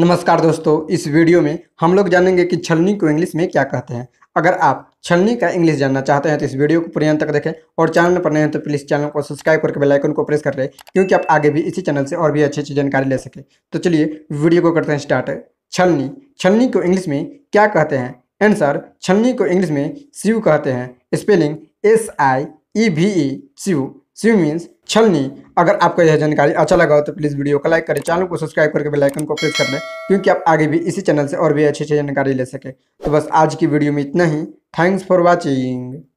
नमस्कार दोस्तों इस वीडियो में हम लोग जानेंगे कि छलनी को इंग्लिश में क्या कहते हैं अगर आप छलनी का इंग्लिश जानना चाहते हैं तो इस वीडियो को पूरे अंत तक देखें और चैनल पर नए हैं तो प्लीज़ चैनल को सब्सक्राइब करके बेल आइकन को प्रेस कर लें क्योंकि आप आगे भी इसी चैनल से और भी अच्छी अच्छी जानकारी ले सकें तो चलिए वीडियो को करते हैं स्टार्ट छलनी छलनी को इंग्लिश में क्या कहते हैं आंसर छलनी को इंग्लिश में शिव कहते हैं spelling S I E V E sieve sieve means छलनी अगर आपको यह जानकारी अच्छा लगा हो तो प्लीज़ वीडियो को लाइक करें चैनल को सब्सक्राइब करके बेल आइकन को प्रेस कर लें क्योंकि आप आगे भी इसी चैनल से और भी अच्छी अच्छी जानकारी ले सकें तो बस आज की वीडियो में इतना ही थैंक्स फॉर वॉचिंग